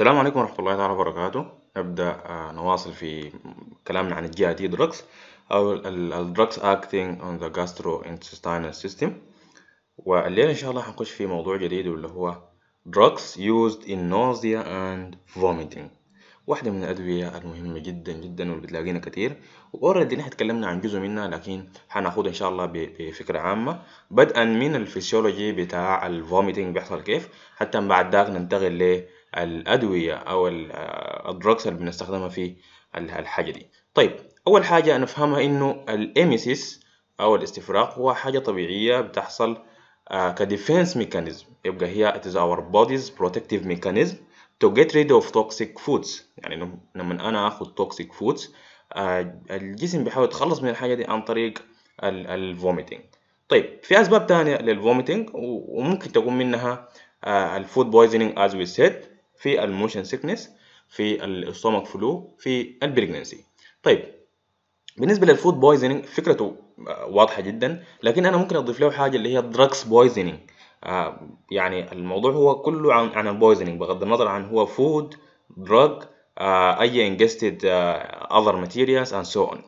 السلام عليكم ورحمة الله تعالى وبركاته نبدأ آه، نواصل في كلامنا عن الجي اي دراكس drugs أو الدراكس drugs acting on the gastrointestinal system والليلة إن شاء الله هنخش في موضوع جديد واللي هو drugs used in nausea and vomiting واحدة من الأدوية المهمة جدا جدا واللي بتلاقينا كتير وأوريدي نحن تكلمنا عن جزء منها لكن حناخد إن شاء الله بفكرة عامة بدءا من الفسيولوجي بتاع الفوميتنج بيحصل كيف حتى بعد ذاك ننتقل ليه الأدوية أو آه، الدراجز اللي بنستخدمها في الحاجة دي طيب أول حاجة نفهمها إنه الإيميسيس أو الاستفراغ هو حاجة طبيعية بتحصل آه، كديفنس ميكانيزم يبقى هي it is our body's protective mechanism to get rid of toxic foods يعني لما أنا آخد toxic foods آه، الجسم بيحاول يتخلص من الحاجة دي عن طريق الفوميتنج طيب في أسباب تانية للفوميتنج وممكن تكون منها الفود بويزنينج as we said في الموشن سيكنس في الاستومك فلو في البريجنسي طيب بالنسبه للفود بويزنينج فكرته آه، واضحه جدا لكن انا ممكن اضيف له حاجه اللي هي دراكس بويزنينج آه يعني الموضوع هو كله عن عن البويزنينج بغض النظر عن هو فود دراج آه، اي انجستد اذر ماتيريالز اند سو اون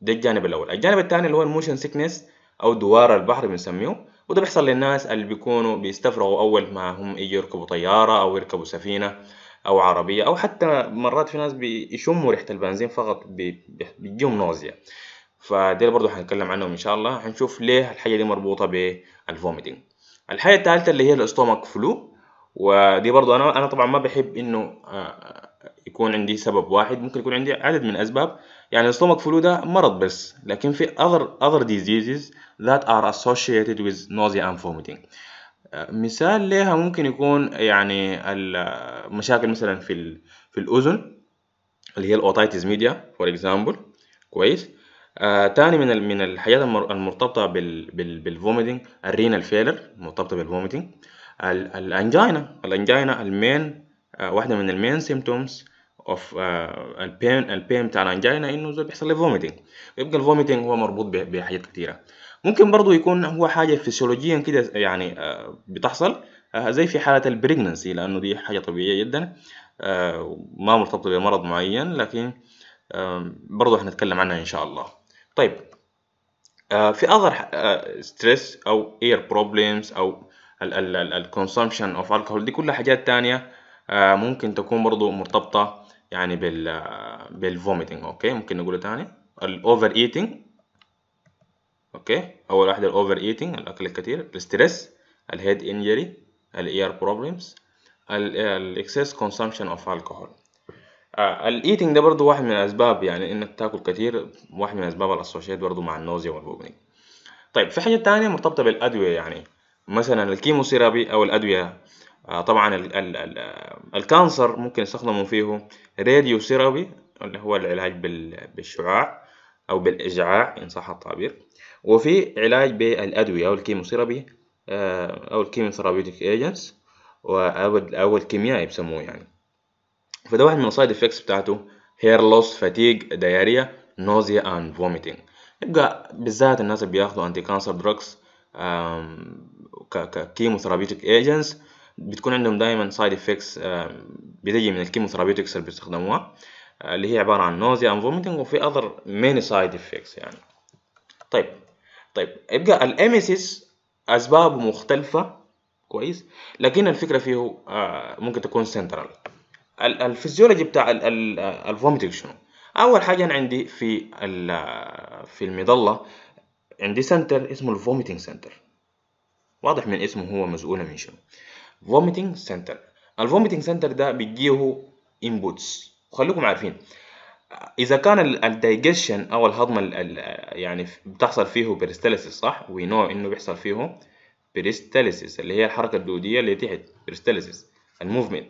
ده الجانب الاول الجانب الثاني اللي هو الموشن سيكنس او دوار البحر بنسميه وده بيحصل للناس اللي بيكونوا بيستفرغوا أول ما هم يجوا يركبوا طيارة أو يركبوا سفينة أو عربية أو حتى مرات في ناس بيشموا ريحة البنزين فقط بيجيهم نوزيا فديل برضو هنتكلم عنهم إن شاء الله هنشوف ليه الحاجة دي مربوطة بالفوميتنج الحاجة الثالثة اللي هي الاستومك فلو ودي برضو أنا أنا طبعا ما بحب إنه آه، يكون عندي سبب واحد ممكن يكون عندي عدد من الأسباب يعني stomach flu ده مرض بس لكن في other other diseases that are associated with nausea and vomiting آه، مثال لها ممكن يكون يعني المشاكل مثلا في في الاذن اللي هي الاوتيتس ميديا فور اكزامبل كويس آه، تاني من من الحاجات المرتبطه بال بال بالفوميتنج الرينال فيلر مرتبطه بالفوميتنج الانجينا الانجينا المين آه، واحده من المين سيمتومز اوف البين البين بتاع الانجينا انه زي بيحصل له فوميتنج بيبقى الفوميتنج هو مربوط بحاجات كتيره ممكن برضه يكون هو حاجه فسيولوجيا كده يعني آه، بتحصل آه، زي في حاله البريجننسي لانه دي حاجه طبيعيه جدا آه، ما مرتبطه بمرض معين لكن برضه هنتكلم عنها ان شاء الله طيب في اذر ستريس او اير بروبلمز او الكونسومشن اوف الكحول دي كلها حاجات تانية ممكن تكون برضو مرتبطة يعني بال بالفوميتنج اوكي ممكن نقوله تاني الاوفر ايتنج اوكي اول واحده الاوفر ايتنج الاكل الكثير الستريس الهيد انجري الاير بروبلمز الاكسس كونسومشن اوف الكحول الايتنج ده برضو واحد من الاسباب يعني انك تاكل كتير واحد من الاسباب الاسوشيت برضو مع النوزيا والبوبنج طيب في حاجه تانية مرتبطه بالادويه يعني مثلا الكيموثيرابي او الادويه آه، طبعا ال ال الكانسر ممكن يستخدموا فيه راديو سيرابي اللي هو العلاج بالشعاع أو بالإشعاع إن صح التعبير وفي علاج بالأدوية أو الكيموثيرابي آه، أو الكيموثيرابيوتيك ايجنتس أو الكيميائي بسموه يعني فده واحد من السايد افكتس بتاعته هير لوس فاتيج دياريا نوزيا اند فوميتنج يبقى بالذات الناس اللي بياخدوا انتي كانسر دراكس ككيموثيرابيوتيك ايجنتس بتكون عندهم دايما سايد افكتس آه، بتجي من الكيموثيرابيوتكس اللي بيستخدموها آه، اللي هي عباره عن نوزيا اند فوميتنج وفي اذر ميني سايد افكتس يعني طيب طيب يبقى الاميسيس اسبابه مختلفه كويس لكن الفكره فيه آه، ممكن تكون سنترال الفيزيولوجي بتاع الفوميتنج شنو اول حاجه انا عندي في في المظله عندي سنتر اسمه الفوميتنج سنتر واضح من اسمه هو مسؤول من شنو فوميتنج سنتر الفوميتنج سنتر ده بيجيه انبوتس وخليكم عارفين اذا كان الدايجيشن او الهضم يعني بتحصل فيه peristalsis صح وي نو انه بيحصل فيه peristalsis اللي هي الحركه الدوديه اللي تحت بريستاليسيس الموفمنت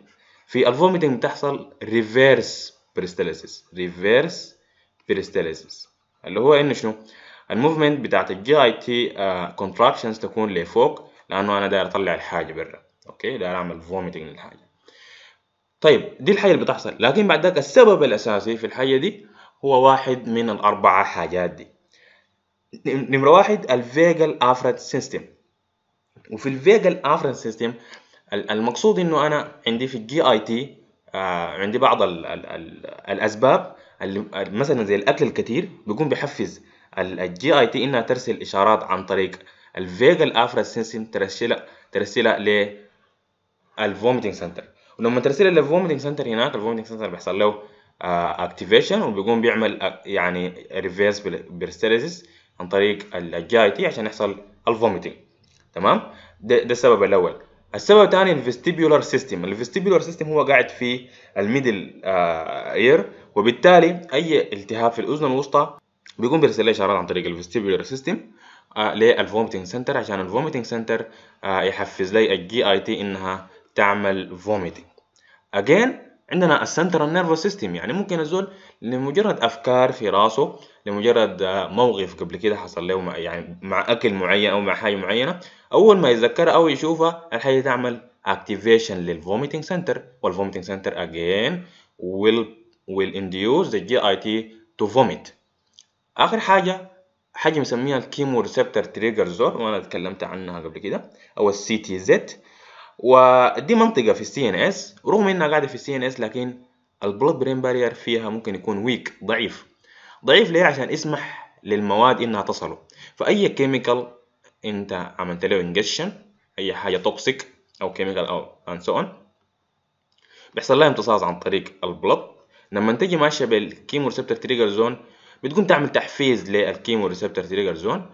في الفوميتنج بتحصل ريفيرس peristalsis ريفيرس بريستاليسيس اللي هو انه شنو الموفمنت بتاعت الجي اي تي كونتراكشنز تكون لفوق لانه انا داير اطلع الحاجه برا اوكي داير اعمل فوميتنج للحاجه طيب دي الحاجه اللي بتحصل لكن بعد ذاك السبب الاساسي في الحاجه دي هو واحد من الاربعه حاجات دي نمره واحد الفيجل افرت سيستم وفي الفيجل افرت سيستم المقصود انه انا عندي في الجي اي آه، تي عندي بعض الـ الـ الـ الاسباب اللي مثلا زي الاكل الكثير بيكون بيحفز الجي اي تي انها ترسل اشارات عن طريق الفيجل افرت سيستم ترسلها ترسلها الفوميتنج سنتر ولما ترسل للفوميتنج سنتر هناك الفوميتنج سنتر بيحصل له اكتيفيشن وبيقوم بيعمل ah, يعني ريفيرس بيرستيليزيس عن طريق الجاي تي عشان يحصل الفوميتنج تمام ده, ده السبب الاول السبب الثاني الفيستيبيولار سيستم الفيستيبيولار سيستم هو قاعد في الميدل اير آه، وبالتالي اي التهاب في الاذن الوسطى بيقوم بيرسل لي اشارات عن طريق الفيستيبيولار سيستم للفوميتنج سنتر عشان الفوميتنج سنتر آه، يحفز لي الجي اي تي انها تعمل vomiting again عندنا السنترال nervous system يعني ممكن الزول لمجرد افكار في راسه لمجرد آه، موقف قبل كده حصل له مع يعني مع اكل معين او مع حاجه معينه اول ما يتذكرها او يشوفها الحاجه تعمل activation center وال vomiting center again will will induce the GIT to vomit اخر حاجه حاجه مسميها الكيمو ريسبتر تريجر زون وانا اتكلمت عنها قبل كده او السي تي زد ودي منطقه في السي ان اس رغم انها قاعده في السي ان اس لكن البلود برين بارير فيها ممكن يكون ويك ضعيف ضعيف ليه عشان يسمح للمواد انها تصله فاي كيميكال انت عملت له انجشن اي حاجه توكسيك او كيميكال او اند سو بيحصل لها امتصاص عن طريق البلط لما تجي ماشيه بالكيمو ريسبتر تريجر زون بتقوم تعمل تحفيز للكيمو ريسبتر تريجر زون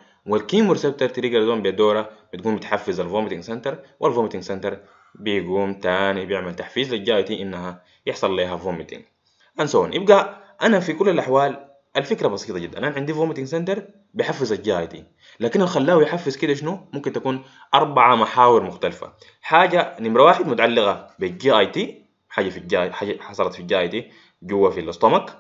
ريسبتر تريجر زون بيدورة بتقوم بتحفز الفوميتنج سنتر والفوميتنج سنتر بيقوم تاني بيعمل تحفيز للجايتي تي انها يحصل لها فوميتنج انسون يبقى انا في كل الاحوال الفكره بسيطه جدا انا عندي فوميتنج سنتر بحفز الجايتي تي لكن الخلاوي خلاه يحفز كده شنو ممكن تكون اربع محاور مختلفه حاجه نمره واحد متعلقه بالجي اي تي حاجه في الجاي حاجه حصلت في الجايتي تي جوا في الاستومك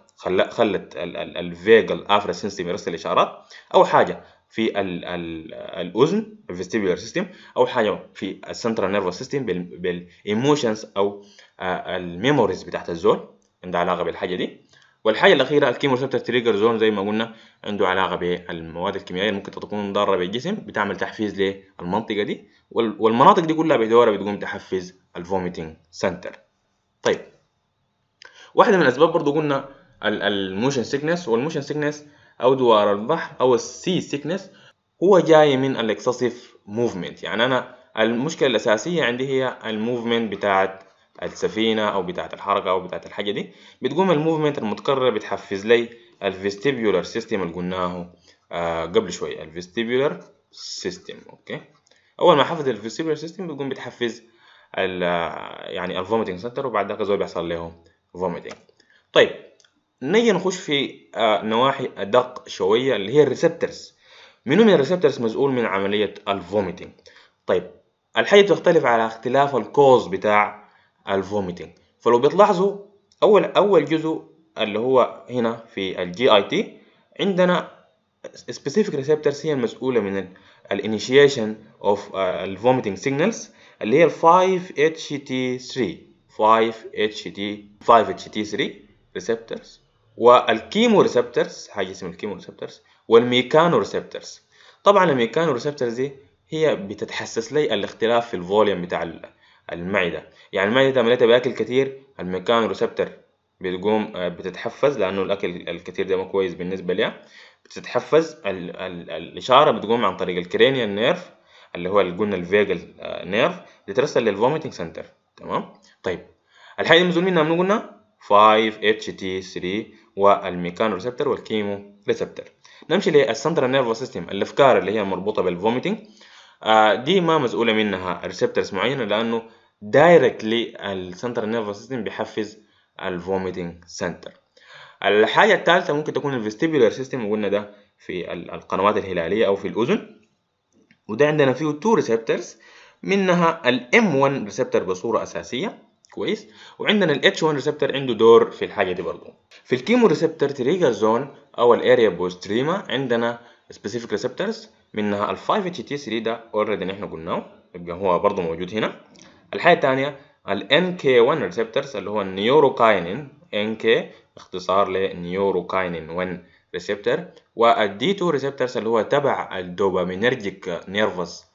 خلت الفيجل افرا سينستم يرسل اشارات او حاجه في ال ال الاذن الفيستيبولار سيستم او حاجه في السنترال نيرفس سيستم بالايموشنز او آه، الميموريز بتاعت الزول عندها علاقه بالحاجه دي والحاجه الاخيره الكيموريسبتور تريجر زون زي ما قلنا عنده علاقه بالمواد الكيميائيه اللي ممكن تكون ضاره بالجسم بتعمل تحفيز للمنطقه دي والمناطق دي كلها بدورها بتقوم تحفز الفوميتنج سنتر طيب واحده من الاسباب برضو قلنا الموشن سيكنس والموشن سيكنس أو دوار البحر أو السي سيكنس هو جاي من الاكسسيف موفمنت يعني أنا المشكلة الأساسية عندي هي الموفمنت بتاعت السفينة أو بتاعة الحركة أو بتاعة الحاجة دي بتقوم الموفمنت المتكرر بتحفز لي الفيستيبيولار سيستم اللي قلناه آه قبل شوي الفيستيبيولار سيستم أوكي أول ما حفز الفيستيبيولار سيستم بتقوم بتحفز ال آه، يعني الفوميتنج سنتر وبعد ذاك زول بيحصل له فوميتنج طيب نيجي نخش في آه، نواحي ادق شويه اللي هي الريسبترز منو من الريسبترز مسؤول من عمليه الفوميتنج طيب الحاجه تختلف على اختلاف الكوز بتاع الفوميتنج فلو بتلاحظوا اول اول جزء اللي هو هنا في الجي اي تي عندنا specific receptors هي المسؤوله من الانيشيشن اوف الفوميتنج سيجنالز اللي هي ال 5 HT3 5 5 HT3 receptors والكيمو ريسبترز حاجه اسمها الكيمو ريسبترز والميكانو ريسبترز طبعا الميكانو ريسبترز دي هي بتتحسس لي الاختلاف في الفوليوم بتاع المعده يعني المعده عملتها باكل كتير الميكانو ريسبتر بتقوم آه، بتتحفز لانه الاكل الكتير ده ما كويس بالنسبه لها بتتحفز الاشاره بتقوم عن طريق الكرينيال نيرف اللي هو قلنا الفيجل آه، نيرف بترسل للفوميتنج سنتر تمام طيب الحاجه المسؤول منها من قلنا 5 اتش تي 3 والميكانو ريسبتر والكيمو ريسبتر نمشي للسنترال نيرفو سيستم الافكار اللي هي مربوطه بالفوميتنج آه، دي ما مسؤوله منها ريسبترز معينه لانه دايركتلي السنترال نيرفو سيستم بيحفز الفوميتنج سنتر الحاجه الثالثه ممكن تكون الفيستيبولار سيستم وقلنا ده في القنوات الهلاليه او في الاذن وده عندنا فيه تو ريسبترز منها الام 1 ريسبتر بصوره اساسيه كويس وعندنا الاتش 1 ريسبتر عنده دور في الحاجه دي برضه في الكيمو ريسبتر تريجر زون او الاريا بوستريما عندنا سبيسيفيك ريسبتورز منها ال 5 اتش تي 3 ده اوريدي احنا قلناه يبقى هو برضه موجود هنا الحاجه الثانيه ال كي 1 ريسبتورز اللي هو النيوروكاينين ان كي اختصار لنيوروكاينين 1 ريسبتور والدي 2 ريسبتورز اللي هو تبع الدوبامينرجيك نيرفس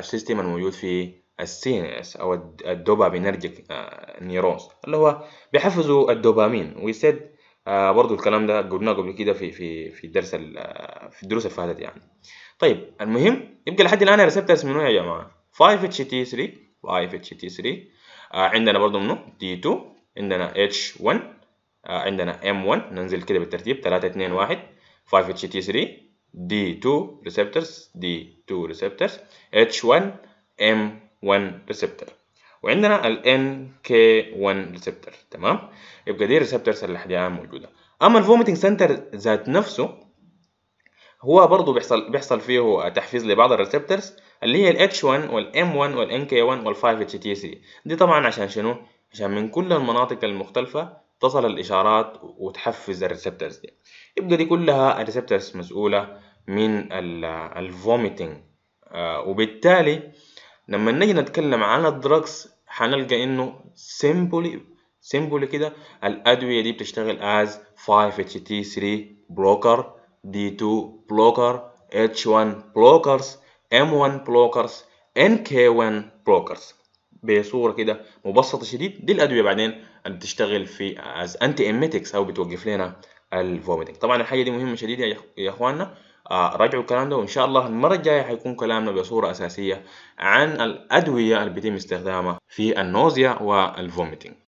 سيستم الموجود في السي ان اس او الدوبامينرجيك آه، نيرونز اللي هو بيحفزوا الدوبامين ويسد آه برضو الكلام ده قلناه قبل كده في في في الدرس آه، في الدروس اللي فاتت يعني طيب المهم يبقى لحد الان اسمه منو يا جماعه 5 اتش تي 3 5 اتش تي 3 آه عندنا برضو منو دي 2 عندنا اتش 1 آه عندنا ام 1 ننزل كده بالترتيب 3 2 1 5 اتش تي 3 دي 2 ريسبتورز دي 2 ريسبتورز اتش 1 ام 1 ريسبتور وعندنا ال NK1 ريسبتر تمام يبقى دي الريسبترز اللي حديها موجوده اما الفوميتنج سنتر ذات نفسه هو برضه بيحصل بيحصل فيه تحفيز لبعض الريسبتورز اللي هي ال H1 وال M1 وال NK1 وال 5 HTC دي طبعا عشان شنو؟ عشان من كل المناطق المختلفة تصل الإشارات وتحفز الريسبتورز دي يبقى دي كلها الريسبتورز مسؤولة من الفوميتنج آه، وبالتالي لما نيجي نتكلم عن الدراجز هنلقى انه سيمبلي سيمبلي كده الادويه دي بتشتغل از 5 ht 3 بلوكر دي 2 بلوكر h 1 بلوكرز m 1 بلوكرز nk 1 بلوكرز بصوره كده مبسطه شديد دي الادويه بعدين بتشتغل في از انتي ايميتكس او بتوقف لنا الفوميتنج طبعا الحاجه دي مهمه شديده يا اخواننا آه، راجعوا الكلام ده وان شاء الله المره الجايه حيكون كلامنا بصوره اساسيه عن الادويه اللي بيتم استخدامها في النوزيا والفوميتنج